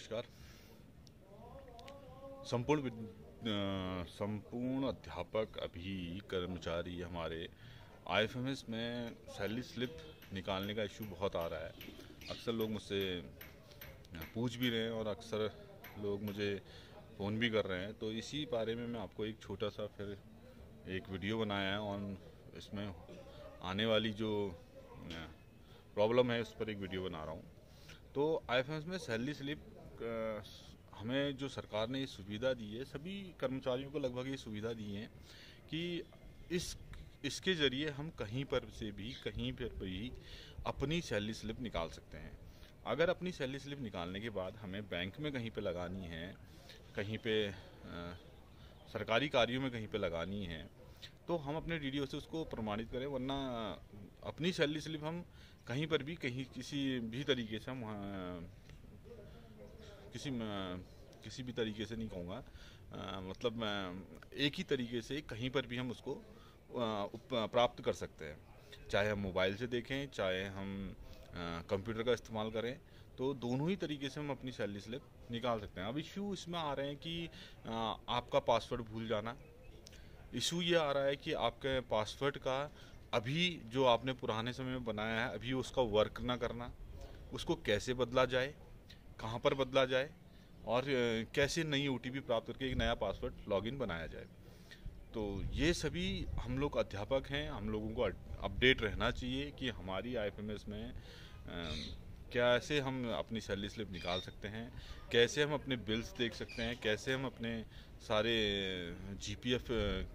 नमस्कार संपूर्ण संपूर्ण अध्यापक अभी कर्मचारी हमारे आईएफएमएस में सैलरी स्लिप निकालने का इशू बहुत आ रहा है अक्सर लोग मुझसे पूछ भी रहे हैं और अक्सर लोग मुझे फ़ोन भी कर रहे हैं तो इसी बारे में मैं आपको एक छोटा सा फिर एक वीडियो बनाया है ऑन इसमें आने वाली जो प्रॉब्लम है उस पर एक वीडियो बना रहा हूँ तो आई में सैलरी स्लिप हमें जो सरकार ने ये सुविधा दी है सभी कर्मचारियों को लगभग ये सुविधा दी है कि इस इसके ज़रिए हम कहीं पर से भी कहीं पर भी अपनी सैलरी स्लिप निकाल सकते हैं अगर अपनी सैलरी स्लिप निकालने के बाद हमें बैंक में कहीं पे लगानी है कहीं पे आ, सरकारी कार्यों में कहीं पे लगानी है तो हम अपने डी से उसको प्रमाणित करें वरना अपनी सैलरी स्लिप हम कहीं पर भी कहीं किसी भी तरीके से हम किसी किसी भी तरीके से नहीं कहूँगा मतलब मैं एक ही तरीके से कहीं पर भी हम उसको प्राप्त कर सकते हैं चाहे हम मोबाइल से देखें चाहे हम कंप्यूटर का इस्तेमाल करें तो दोनों ही तरीके से हम अपनी सैलरी स्लिप निकाल सकते हैं अब इशू इसमें आ रहे हैं कि आपका पासवर्ड भूल जाना इशू ये आ रहा है कि आपके पासवर्ड का अभी जो आपने पुराने समय में बनाया है अभी उसका वर्क ना करना उसको कैसे बदला जाए कहाँ पर बदला जाए और कैसे नई ओ प्राप्त करके एक नया पासवर्ड लॉगिन बनाया जाए तो ये सभी हम लोग अध्यापक हैं हम लोगों को अपडेट रहना चाहिए कि हमारी आई में कैसे हम अपनी सैलरी स्लिप निकाल सकते हैं कैसे हम अपने बिल्स देख सकते हैं कैसे हम अपने सारे जीपीएफ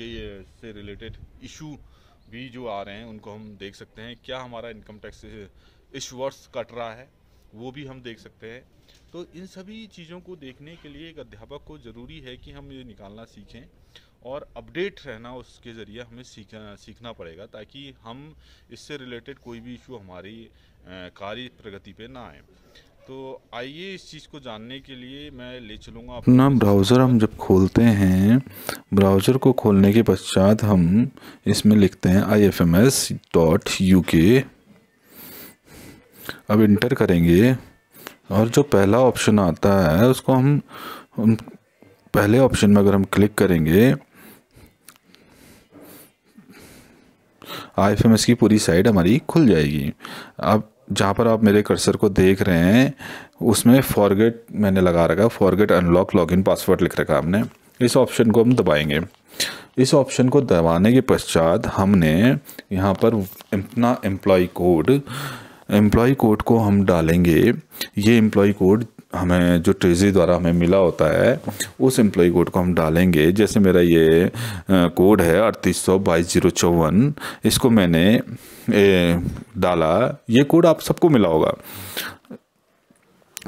के से रिलेटेड इशू भी जो आ रहे हैं उनको हम देख सकते हैं क्या हमारा इनकम टैक्स इस वर्ष कट रहा है वो भी हम देख सकते हैं तो इन सभी चीज़ों को देखने के लिए एक अध्यापक को ज़रूरी है कि हम ये निकालना सीखें और अपडेट रहना उसके ज़रिए हमें सीखना सीखना पड़ेगा ताकि हम इससे रिलेटेड कोई भी इशू हमारी कार्य प्रगति पे ना आए तो आइए इस चीज़ को जानने के लिए मैं ले चलूँगा अपना ब्राउज़र हम जब खोलते हैं ब्राउज़र को खोलने के पश्चात हम इसमें लिखते हैं I F M S dot U K अब इंटर करेंगे और जो पहला ऑप्शन आता है उसको हम, पहले ऑप्शन में अगर हम क्लिक करेंगे आई एफ एम एस की पूरी साइड हमारी खुल जाएगी अब जहाँ पर आप मेरे कर्सर को देख रहे हैं उसमें फॉरगेट मैंने लगा रखा फॉरगेट अनलॉक लॉगिन पासवर्ड लिख रखा हमने इस ऑप्शन को हम दबाएंगे इस ऑप्शन को दबाने के पश्चात हमने यहाँ पर अपना एम्प्लॉय कोड एम्प्लॉय कोड को हम डालेंगे ये एम्प्लॉय कोड हमें जो ट्रेजरी द्वारा हमें मिला होता है उस एम्प्लॉय कोड को हम डालेंगे जैसे मेरा ये कोड है अड़तीस सौ बाईस जीरो चौवन इसको मैंने ए, डाला ये कोड आप सबको मिला होगा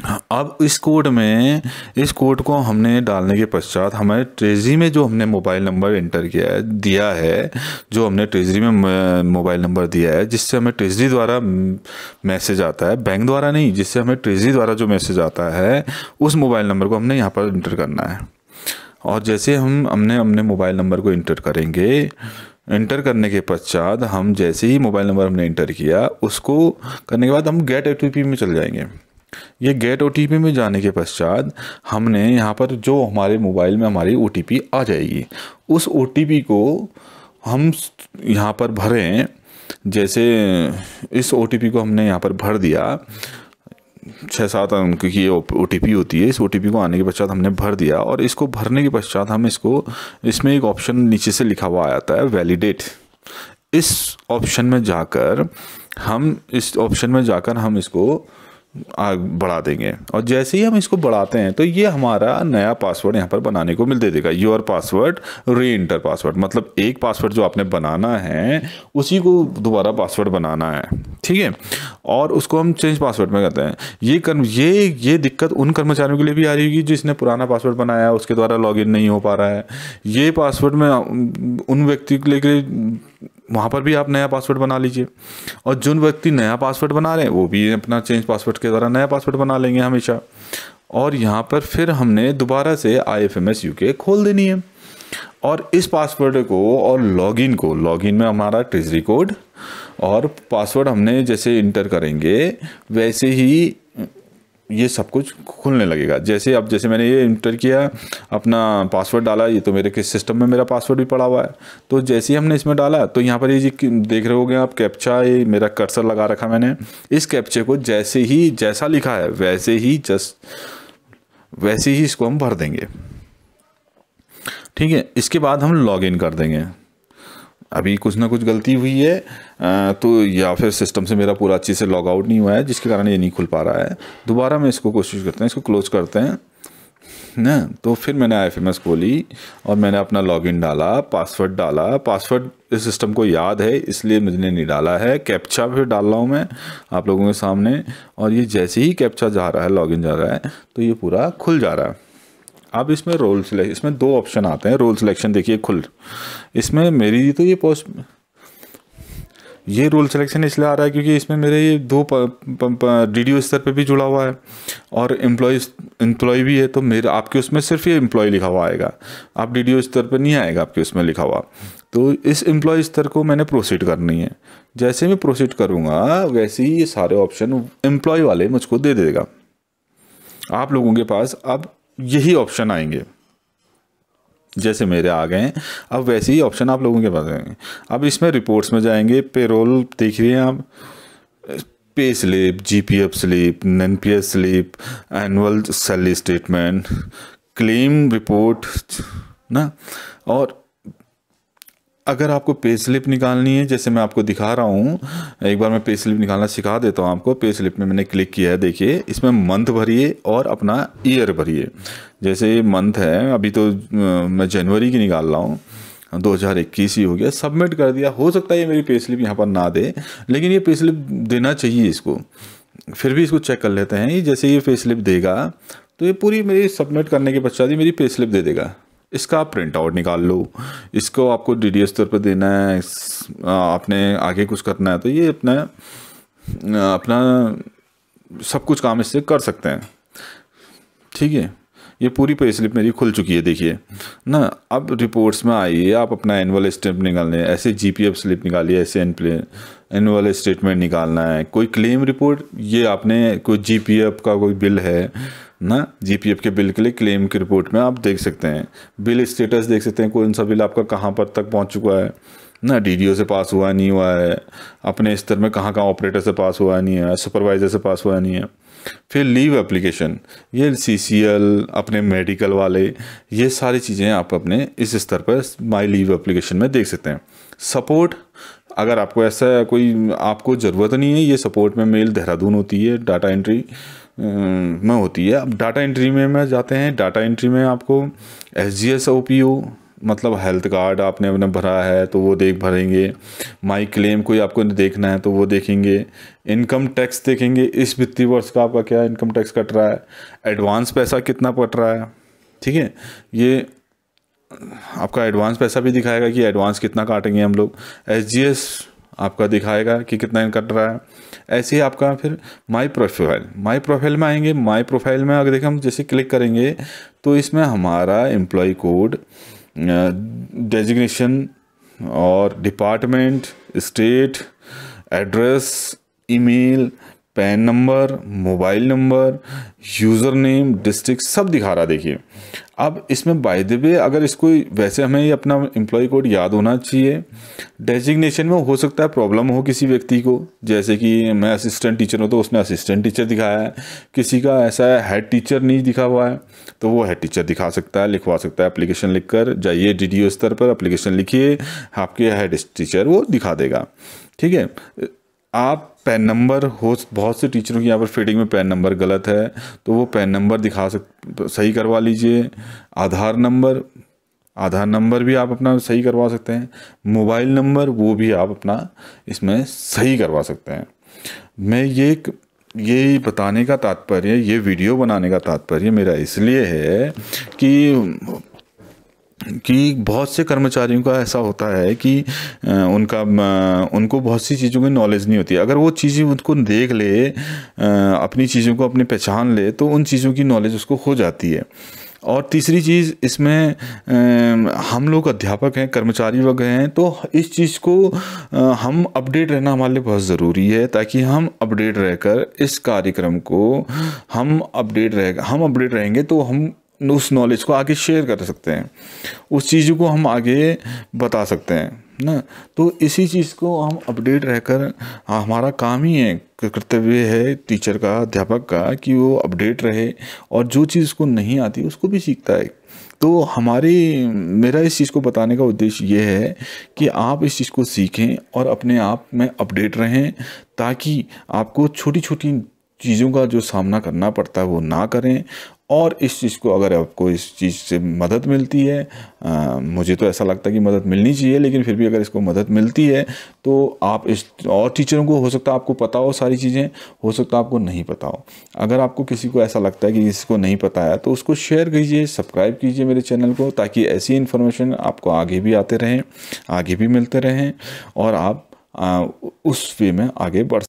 अब इस कोड में इस कोड को हमने डालने के पश्चात हमारे ट्रेजरी में जो हमने मोबाइल नंबर एंटर किया है दिया है जो हमने ट्रेजरी में मोबाइल नंबर दिया है जिससे हमें ट्रेजरी द्वारा मैसेज आता है बैंक द्वारा नहीं जिससे हमें ट्रेजरी द्वारा जो मैसेज आता है उस मोबाइल नंबर को हमने यहाँ पर इंटर करना है और जैसे हम हमने अपने मोबाइल नंबर को इंटर करेंगे इंटर करने के पश्चात हम जैसे ही मोबाइल नंबर हमने इंटर किया उसको करने के बाद हम गेट एक्टिविटी में चल जाएंगे ये गेट ओ में जाने के पश्चात हमने यहाँ पर जो हमारे मोबाइल में हमारी ओ आ जाएगी उस ओ को हम यहाँ पर भरें जैसे इस ओ को हमने यहाँ पर भर दिया छः सात अंक की ये ओ होती है इस ओ को आने के पश्चात हमने भर दिया और इसको भरने के पश्चात हम इसको इसमें एक ऑप्शन नीचे से लिखा हुआ आता है वैलिडेट इस ऑप्शन में जाकर हम इस ऑप्शन में जाकर हम इसको आग बढ़ा देंगे और जैसे ही हम इसको बढ़ाते हैं तो ये हमारा नया पासवर्ड यहाँ पर बनाने को मिल दे देगा your password re enter password मतलब एक पासवर्ड जो आपने बनाना है उसी को दोबारा पासवर्ड बनाना है ठीक है और उसको हम चेंज पासवर्ड में कहते हैं ये कर्म ये ये दिक्कत उन कर्मचारियों के लिए भी आ रही होगी जिसने पुराना पासवर्ड बनाया उसके द्वारा लॉग नहीं हो पा रहा है ये पासवर्ड में उन व्यक्ति के लिए वहाँ पर भी आप नया पासवर्ड बना लीजिए और जो व्यक्ति नया पासवर्ड बना रहे हैं वो भी अपना चेंज पासवर्ड के द्वारा नया पासवर्ड बना लेंगे हमेशा और यहाँ पर फिर हमने दोबारा से I F M S U K खोल देनी है और इस पासवर्ड को और लॉगिन को लॉगिन में हमारा ट्रेजरी कोड और पासवर्ड हमने जैसे इंटर करेंगे वैसे ही ये सब कुछ खुलने लगेगा जैसे अब जैसे मैंने ये इंटर किया अपना पासवर्ड डाला ये तो मेरे किस सिस्टम में मेरा पासवर्ड भी पड़ा हुआ है तो जैसे ही हमने इसमें डाला तो यहाँ पर ये जी देख रहे गए आप कैप्चा ये मेरा कर्सर लगा रखा मैंने इस कैप्चे को जैसे ही जैसा लिखा है वैसे ही जस्ट वैसे ही इसको हम भर देंगे ठीक है इसके बाद हम लॉग कर देंगे अभी कुछ ना कुछ गलती हुई है तो या फिर सिस्टम से मेरा पूरा अच्छे से लॉग आउट नहीं हुआ है जिसके कारण ये नहीं खुल पा रहा है दोबारा मैं इसको कोशिश करते हैं इसको क्लोज करते हैं ना तो फिर मैंने आई एफ खोली और मैंने अपना लॉगिन डाला पासवर्ड डाला पासवर्ड इस सिस्टम को याद है इसलिए मुझे नहीं डाला है कैप्चा फिर डाल रहा हूँ मैं आप लोगों के सामने और ये जैसे ही कैप्चा जा रहा है लॉगिन जा रहा है तो ये पूरा खुल जा रहा है अब इसमें रोल सिलेक्शन इसमें दो ऑप्शन आते हैं रोल सिलेक्शन देखिए खुल इसमें मेरी तो ये पोस्ट ये रोल सिलेक्शन इसलिए आ रहा है क्योंकि इसमें मेरे ये दो डी डी स्तर पर भी जुड़ा हुआ है और एम्प्लॉय एम्प्लॉय भी है तो मेरे आपके उसमें सिर्फ ये एम्प्लॉय लिखा हुआ आएगा आप डी डी स्तर पर नहीं आएगा आपके उसमें लिखा हुआ तो इस एम्प्लॉय स्तर को मैंने प्रोसीड करनी है जैसे मैं प्रोसीड करूँगा वैसे ही ये सारे ऑप्शन एम्प्लॉय वाले मुझको दे देगा आप लोगों के पास अब यही ऑप्शन आएंगे जैसे मेरे आ गए अब वैसे ही ऑप्शन आप लोगों के पास आएंगे अब इसमें रिपोर्ट्स में जाएंगे पेरोल देख रहे हैं आप pay slip G P F slip N P S slip annual salary statement claim report ना और अगर आपको पे स्लिप निकालनी है जैसे मैं आपको दिखा रहा हूँ एक बार मैं पे स्लिप निकालना सिखा देता हूँ आपको पे स्लिप में मैंने क्लिक किया है देखिए इसमें मंथ भरिए और अपना ईयर भरिए जैसे मंथ है अभी तो मैं जनवरी की निकाल रहा हूँ 2021 ही हो गया सबमिट कर दिया हो सकता है ये मेरी पे स्लिप यहाँ पर ना दे लेकिन ये पे स्लिप देना चाहिए इसको फिर भी इसको चेक कर लेते हैं जैसे ये पे स्लिप देगा तो ये पूरी मेरी सबमिट करने के पश्चात ही मेरी पे स्लिप दे देगा इसका प्रिंट आउट निकाल लो इसको आपको डी डी स्तर पर देना है आपने आगे कुछ करना है तो ये अपना अपना सब कुछ काम इससे कर सकते हैं ठीक है ये पूरी पे स्लिप मेरी खुल चुकी है देखिए ना अब रिपोर्ट्स में आइए आप अपना एनुअल स्टेप निकालने ऐसे जी पी एफ स्लिप निकालिए ऐसे एन प्ले एनुअल स्टेटमेंट निकालना है कोई क्लेम रिपोर्ट ये आपने कोई जी पी एफ का कोई बिल है ना जीपीएफ के बिल के लिए क्लेम की रिपोर्ट में आप देख सकते हैं बिल स्टेटस देख सकते हैं कौन सा बिल आपका कहाँ पर तक पहुँच चुका है ना डीडीओ से पास हुआ नहीं हुआ है अपने स्तर में कहाँ कहाँ ऑपरेटर से पास हुआ नहीं है सुपरवाइज़र से पास हुआ नहीं है फिर लीव एप्लीकेशन ये सी सी एल अपने मेडिकल वाले ये सारी चीज़ें आप अपने इस स्तर पर माई लीव एप्लीकेशन में देख सकते हैं सपोर्ट अगर आपको ऐसा कोई आपको ज़रूरत नहीं है ये सपोर्ट में मेल देहरादून होती है डाटा एंट्री में होती है अब डाटा एंट्री में मैं जाते हैं डाटा एंट्री में आपको S G S O P O मतलब हेल्थ कार्ड आपने अपना भरा है तो वो देख भरेंगे माई क्लेम कोई आपको देखना है तो वो देखेंगे इनकम टैक्स देखेंगे इस वित्तीय वर्ष का आपका क्या इनकम टैक्स कट रहा है एडवांस पैसा कितना कट रहा है ठीक है ये आपका एडवांस पैसा भी दिखाएगा कि एडवांस कितना काटेंगे हम लोग एस आपका दिखाएगा कि कितना कट रहा है ऐसे ही आपका फिर माई प्रोफाइल माई प्रोफाइल में आएंगे माई प्रोफाइल में अगर देखें हम जैसे क्लिक करेंगे तो इसमें हमारा एम्प्लॉय कोड डेजिग्नेशन और department state address email PAN number mobile number user name district सब दिखा रहा देखिए अब इसमें बाय द वे अगर इसको वैसे हमें ये अपना एम्प्लॉय कोड याद होना चाहिए डेजिग्नेशन में हो सकता है प्रॉब्लम हो किसी व्यक्ति को जैसे कि मैं असिस्टेंट टीचर हूँ तो उसने असिस्टेंट टीचर दिखाया है किसी का ऐसा हेड टीचर नहीं दिखा हुआ है तो वो हेड टीचर दिखा सकता है लिखवा सकता है अप्लीकेशन लिख कर जाइए डी स्तर पर अप्लीकेशन लिखिए आपके हेड टीचर वो दिखा देगा ठीक है आप पैन नंबर हो बहुत से टीचरों की यहाँ पर फिटिंग में पेन नंबर गलत है तो वो पैन नंबर दिखा सक सही करवा लीजिए आधार नंबर आधार नंबर भी आप अपना सही करवा सकते हैं मोबाइल नंबर वो भी आप अपना इसमें सही करवा सकते हैं मैं ये ये बताने का तात्पर्य ये वीडियो बनाने का तात्पर्य मेरा इसलिए है कि कि बहुत से कर्मचारियों का ऐसा होता है कि उनका उनको बहुत सी चीज़ों की नॉलेज नहीं होती अगर वो चीज़ें उनको देख ले अपनी चीज़ों को अपनी पहचान ले तो उन चीज़ों की नॉलेज उसको हो जाती है और तीसरी चीज़ इसमें हम लोग अध्यापक हैं कर्मचारी वगैरह हैं तो इस चीज़ को हम अपडेट रहना हमारे लिए बहुत ज़रूरी है ताकि हम अपडेट रहकर इस कार्यक्रम को हम अपडेट रह हम अपडेट रहेंगे तो हम उस नॉलेज को आगे शेयर कर सकते हैं उस चीज़ को हम आगे बता सकते हैं ना तो इसी चीज़ को हम अपडेट रहकर हाँ, हमारा काम ही है कर्तव्य है टीचर का अध्यापक का कि वो अपडेट रहे और जो चीज़ उसको नहीं आती उसको भी सीखता है तो हमारे मेरा इस चीज़ को बताने का उद्देश्य ये है कि आप इस चीज़ को सीखें और अपने आप में अपडेट रहें ताकि आपको छोटी छोटी चीज़ों का जो सामना करना पड़ता है वो ना करें और इस चीज़ को अगर आपको इस चीज़ से मदद मिलती है आ, मुझे तो ऐसा लगता है कि मदद मिलनी चाहिए लेकिन फिर भी अगर इसको मदद मिलती है तो आप इस और टीचरों को हो सकता है आपको पता हो सारी चीज़ें हो सकता है आपको नहीं पता हो अगर आपको किसी को ऐसा लगता है कि इसको नहीं पता है तो उसको शेयर कीजिए सब्सक्राइब कीजिए मेरे चैनल को ताकि ऐसी इन्फॉर्मेशन आपको आगे भी आते रहें आगे भी मिलते रहें और आप आ, उस वे में आगे बढ़